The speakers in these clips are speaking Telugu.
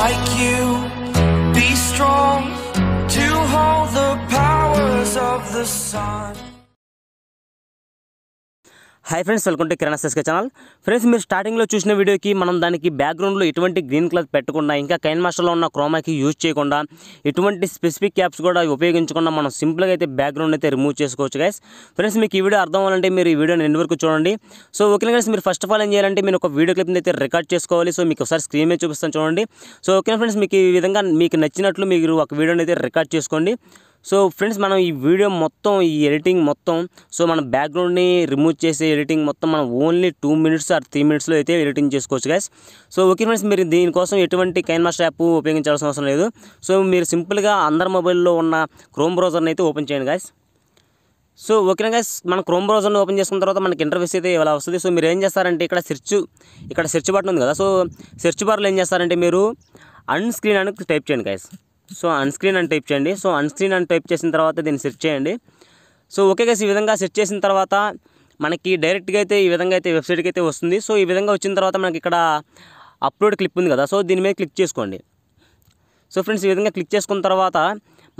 like you Be strong to hold the powers of the sun hi friends welcome to Kiran సెస్కే ఛానల్ ఫ్రెండ్స్ మీరు స్టార్టింగ్లో చూసిన వీడియోకి మనం దానికి బ్యాక్గ్రౌండ్లో ఎటువంటి గ్రీన్ కలర్ పెట్టకుండా ఇంకా కైన్ మాస్టర్లో ఉన్న క్రోమాకి యూజ్ చేయకుండా ఎటువంటి స్పెసిఫిక్ యాప్స్ కూడా ఉపయోగించకుండా మనం సింపుల్గా అయితే బ్యాక్గ్రౌండ్ అయితే రిమూవ్ చేసుకోవచ్చు గైస్ ఫ్రెండ్స్ మీకు ఈ వీడియో అర్థం అవ్వాలంటే మీరు ఈ వీడియోని ఎన్ని వరకు చూడండి సో ఓకే ఫ్రెండ్స్ మీరు ఫస్ట్ ఆఫ్ ఆల్ ఏం చేయాలంటే మీరు ఒక వీడియో క్లిప్ని అయితే రికార్డ్ చేసుకోవాలి సో మీకు ఒకసారి స్క్రీన్ మీద చూపిస్తాను చూడండి సో ఓకే ఫ్రెండ్స్ మీకు ఈ విధంగా మీకు నచ్చినట్లు మీరు ఒక వీడియోని అయితే రికార్డ్ చేసుకోండి సో ఫ్రెండ్స్ మనం ఈ వీడియో మొత్తం ఈ ఎడిటింగ్ మొత్తం సో మన బ్యాక్గ్రౌండ్ని రిమూవ్ చేసే ఎడిటింగ్ మొత్తం మనం only two minutes or three మినిట్స్లో అయితే ఎడిటింగ్ చేసుకోవచ్చు గైస్ సో ఓకే ఫ్రెండ్స్ మీరు దీనికోసం ఎటువంటి కైన్మాస్ యాప్ ఉపయోగించాల్సిన అవసరం లేదు సో మీరు సింపుల్గా అందరి మొబైల్లో ఉన్న క్రోమ్ బ్రౌజర్ని అయితే ఓపెన్ చేయండి గైస్ సో ఓకేనా గైస్ మన క్రోమ్ బ్రౌజర్ని ఓపెన్ చేసుకున్న తర్వాత మనకి ఇంటర్ఫేస్ అయితే ఇవాళ వస్తుంది సో మీరు ఏం చేస్తారంటే ఇక్కడ సెర్చ్ ఇక్కడ సెర్చ్ బటన్ ఉంది కదా సో సెర్చ్ బార్లో ఏం చేస్తారంటే మీరు అన్స్క్రీన్ అని టైప్ చేయండి గైస్ సో అన్స్క్రీన్ అని టైప్ చేయండి సో అన్స్క్రీన్ అని టైప్ చేసిన తర్వాత దీన్ని సెర్చ్ చేయండి సో ఓకే గైస్ ఈ విధంగా సెర్చ్ చేసిన తర్వాత మనకి డైరెక్ట్గా అయితే ఈ విధంగా అయితే వెబ్సైట్కి అయితే వస్తుంది సో ఈ విధంగా వచ్చిన తర్వాత మనకి ఇక్కడ అప్లోడ్ క్లిప్ ఉంది కదా సో దీని మీద క్లిక్ చేసుకోండి సో ఫ్రెండ్స్ ఈ విధంగా క్లిక్ చేసుకున్న తర్వాత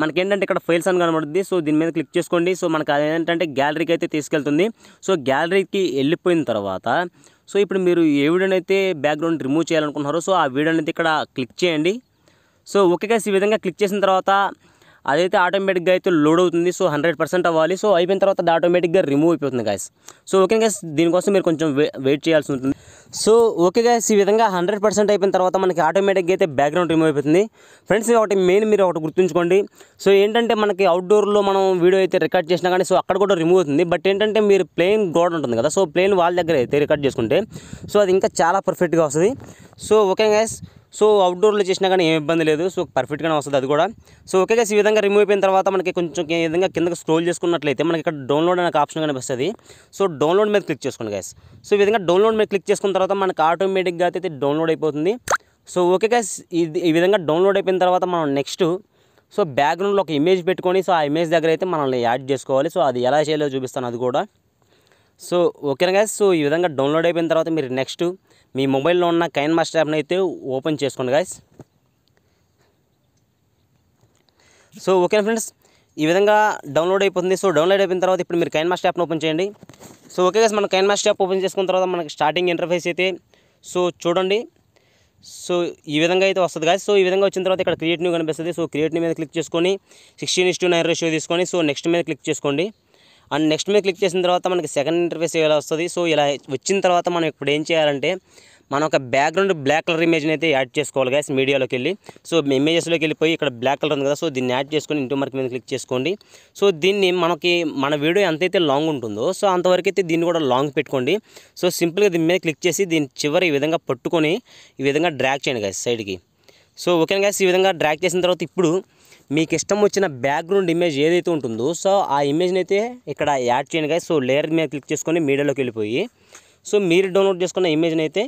మనకి ఏంటంటే ఇక్కడ ఫైల్స్ అని కనబడుతుంది సో దీని మీద క్లిక్ చేసుకోండి సో అది అదేంటంటే గ్యాలరీకి అయితే తీసుకెళ్తుంది సో గ్యాలరీకి వెళ్ళిపోయిన తర్వాత సో ఇప్పుడు మీరు ఏ వీడియోనైతే అయితే బ్యాక్గ్రౌండ్ రిమూవ్ చేయాలనుకుంటున్నారో సో ఆ వీడియోనైతే ఇక్కడ క్లిక్ చేయండి సో ఓకే గైస్ ఈ విధంగా క్లిక్ చేసిన తర్వాత అదైతే ఆటోమేటిక్గా అయితే లోడ్ అవుతుంది సో హండ్రెడ్ పర్సెంట్ అవ్వాలి సో అయిపోయిన తర్వాత అది ఆటోమేటిక్గా రిమూవ్ అయిపోతుంది గాయస్ సో ఓకే గైస్ దీనికోసం మీరు కొంచెం వెయిట్ చేయాల్సి ఉంటుంది సో ఓకే గైస్ ఈ విధంగా హండ్రెడ్ పర్సెంట్ అయిపోయిన తర్వాత మనకి ఆటోమేటిక్గా అయితే బ్యాక్గ్రౌండ్ రిమూవ్ అయిపోతుంది ఫ్రెండ్స్ ఒకటి మెయిన్ మీరు ఒకటి గుర్తుంచుకోండి సో ఏంటంటే మనకి అవుట్డోర్లో మనం వీడియో అయితే రికార్డ్ చేసినా కానీ సో అక్కడ కూడా రిమూవ్ అవుతుంది బట్ ఏంటంటే మీరు ప్లెయిన్ గోడ ఉంటుంది కదా సో ప్లెయిన్ వాళ్ళ దగ్గర అయితే రికార్డ్ చేసుకుంటే సో అది ఇంకా చాలా పర్ఫెక్ట్గా వస్తుంది సో ఓకే గైస్ సో అవుట్డోర్లో చేసినా కానీ ఏం ఇబ్బంది లేదు సో పర్ఫెక్ట్గానే వస్తుంది అది కూడా సో ఓకే గైస్ ఈ విధంగా రిమూవ్ అయిపోయిన తర్వాత మనకి కొంచెం ఏ విధంగా కిందకి స్క్రోల్ చేసుకున్నట్లయితే మనకి ఇక్కడ డౌన్లోడ్ అనే ఆప్షన్ కనిపిస్తుంది సో డౌన్లోడ్ మీద క్లిక్ చేసుకోండి గ్యాస్ సో ఈ విధంగా డౌన్లోడ్ మీద క్లిక్ చేసుకున్న తర్వాత మనకి ఆటోమేటిక్గా అయితే డౌన్లోడ్ అయిపోతుంది సో ఓకే గ్యాస్ ఇది ఈ విధంగా డౌన్లోడ్ అయిపోయిన తర్వాత మనం నెక్స్ట్ సో బ్యాక్గ్రౌండ్లో ఒక ఇమేజ్ పెట్టుకొని సో ఆ ఇమేజ్ దగ్గర అయితే మనల్ని యాడ్ చేసుకోవాలి సో అది ఎలా చేయాలో చూపిస్తాను అది కూడా సో ఓకేనా గాయస్ సో ఈ విధంగా డౌన్లోడ్ అయిపోయిన తర్వాత మీరు నెక్స్ట్ మీ మొబైల్లో ఉన్న కైన్ మాస్టర్ యాప్ని అయితే ఓపెన్ చేసుకోండి గాయస్ సో ఓకేనా ఫ్రెండ్స్ ఈ విధంగా డౌన్లోడ్ అయిపోతుంది సో డౌన్లోడ్ అయిపోయిన తర్వాత ఇప్పుడు మీరు కైన్ మాస్టర్ యాప్ని ఓపెన్ చేయండి సో ఓకే గాయస్ మనం కైన్ మాస్టర్ యాప్ ఓపెన్ చేసుకున్న తర్వాత మనకి స్టార్టింగ్ ఇంటర్ఫేస్ అయితే సో చూడండి సో ఈ విధంగా అయితే వస్తుంది కాదు సో ఈ విధంగా వచ్చిన తర్వాత ఇక్కడ క్రియేట్ న్యూ కనిపిస్తుంది సో క్రియేట్ న్యూ మీద క్లిక్ చేసుకొని సిక్స్టీన్ ఇస్ నైన్ రేషియో తీసుకొని సో నెక్స్ట్ మీద క్లిక్ చేసుకోండి అండ్ నెక్స్ట్ మీద క్లిక్ చేసిన తర్వాత మనకి సెకండ్ ఇంటర్ఫేస్ ఇలా వస్తుంది సో ఇలా వచ్చిన తర్వాత మనం ఇప్పుడు ఏం చేయాలంటే మనం ఒక బ్యాక్గ్రౌండ్ బ్లాక్ కలర్ ఇమేజ్ని అయితే యాడ్ చేసుకోవాలి గైస్ మీడియాలోకి వెళ్ళి సో ఇమేజెస్లోకి వెళ్ళిపోయి ఇక్కడ బ్లాక్ కలర్ ఉంది కదా సో దీన్ని యాడ్ చేసుకొని ఇంటూ మార్క్ మీద క్లిక్ చేసుకోండి సో దీన్ని మనకి మన వీడియో ఎంతైతే లాంగ్ ఉంటుందో సో అంతవరకు అయితే దీన్ని కూడా లాంగ్ పెట్టుకోండి సో సింపుల్గా దీని మీద క్లిక్ చేసి దీన్ని చివరి ఈ విధంగా పట్టుకొని ఈ విధంగా డ్రాక్ చేయండి గైస్ సైడ్కి సో ఓకే గైస్ ఈ విధంగా డ్రాక్ చేసిన తర్వాత ఇప్పుడు మీకు ఇష్టం వచ్చిన బ్యాక్గ్రౌండ్ ఇమేజ్ ఏదైతే ఉంటుందో సో ఆ ఇమేజ్ని అయితే ఇక్కడ యాడ్ చేయండి గాయ సో లేయర్ మీద క్లిక్ చేసుకొని మీడియాలోకి వెళ్ళిపోయి సో మీరు డౌన్లోడ్ చేసుకున్న ఇమేజ్ని అయితే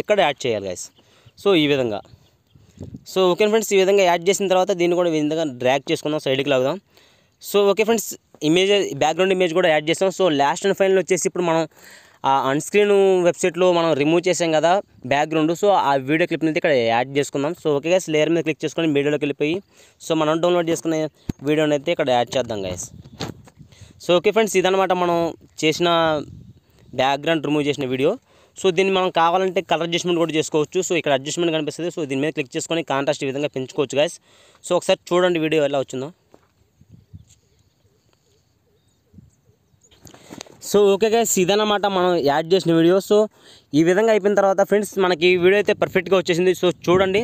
ఇక్కడ యాడ్ చేయాలి గాయస్ సో ఈ విధంగా సో ఓకే ఫ్రెండ్స్ ఈ విధంగా యాడ్ చేసిన తర్వాత దీన్ని కూడా ఈ విధంగా డ్రాక్ చేసుకుందాం సైడ్కి లాగుదాం so okay friends image background image కూడా యాడ్ చేస్తాం సో లాస్ట్ అండ్ ఫైనల్ వచ్చేసి ఇప్పుడు మనం ఆ అన్స్క్రీన్ వెబ్సైట్లో మనం రిమూవ్ చేసాం కదా బ్యాక్గ్రౌండ్ సో ఆ వీడియో క్లిప్ని అయితే ఇక్కడ యాడ్ చేసుకుందాం సో ఓకే గైస్ లేయర్ మీద క్లిక్ చేసుకొని వీడియోలోకి వెళ్ళిపోయి సో మనం డౌన్లోడ్ చేసుకునే వీడియోని అయితే ఇక్కడ యాడ్ చేద్దాం గైస్ సో ఓకే ఫ్రెండ్స్ ఇదనమాట మనం చేసిన బ్యాక్గ్రౌండ్ రిమూవ్ చేసిన వీడియో సో దీన్ని మనం కావాలంటే కలర్ అడ్జస్ట్మెంట్ కూడా చేసుకోవచ్చు సో ఇక్కడ అడ్జస్ట్మెంట్ కనిపిస్తుంది సో దీని మీద క్లిక్ చేసుకొని కాంట్రాస్ట్ ఈ విధంగా పెంచుకోవచ్చు గైస్ సో ఒకసారి చూడండి వీడియో ఎలా వచ్చిందో సో ఓకే గైస్ ఇదన్నమాట మనం యాడ్ చేసిన వీడియో సో ఈ విధంగా అయిపోయిన తర్వాత ఫ్రెండ్స్ మనకి ఈ వీడియో అయితే పర్ఫెక్ట్గా వచ్చేసింది సో చూడండి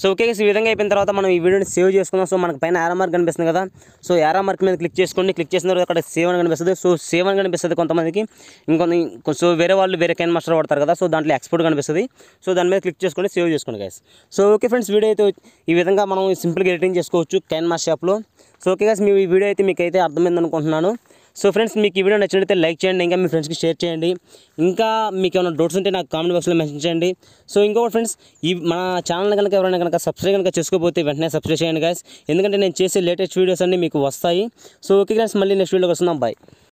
సో ఓకే గైస్ ఈ విధంగా అయిపోయిన తర్వాత మనం ఈ వీడియోని సేవ్ చేసుకుందాం సో మనకి పైన యారా మార్క్ కనిపిస్తుంది కదా సో యారా మార్క్ మీద క్లిక్ చేసుకోండి క్లిక్ చేసిన తర్వాత అక్కడ సేవ్ అని కనిపిస్తుంది సో సేవ్ అని కనిపిస్తుంది కొంతమందికి ఇంకొన్ని సో వేరే వాళ్ళు వేరే కెన్ మాస్టర్ పడతారు కదా సో దాంట్లో ఎక్స్పోర్ట్ కనిపిస్తుంది సో దాని మీద క్లిక్ చేసుకోండి సేవ్ చేసుకోండి guys so okay friends video అయితే ఈ విధంగా మనం సింపుల్గా ఎడిటింగ్ చేసుకోవచ్చు కెన్ మాస్టర్ షాప్లో సో ఓకే గైస్ మీ వీడియో అయితే మీకైతే అర్థమైంది అనుకుంటున్నాను సో ఫ్రెండ్స్ మీకు ఈ వీడియో నచ్చినట్లయితే లైక్ చేయండి ఇంకా మీ ఫ్రెండ్స్కి షేర్ చేయండి ఇంకా మీకు ఏమైనా డౌట్స్ ఉంటే నాకు కామెంట్ బాక్స్లో మెసేజ్ చేయండి సో ఇంకొకటి ఫ్రెండ్స్ ఈ మన ఛానల్ కనుక ఎవరైనా కనుక సబ్స్క్రైబ్ కనుక చేసుకోకపోతే వెంటనే సబ్స్క్రైబ్ చేయండి గాయస్ ఎందుకంటే నేను చేసే లేటెస్ట్ వీడియోస్ అన్నీ మీకు వస్తాయి సో ఓకే గాయస్ మళ్ళీ నెక్స్ట్ వీడియోకి వస్తున్నాం బాయ్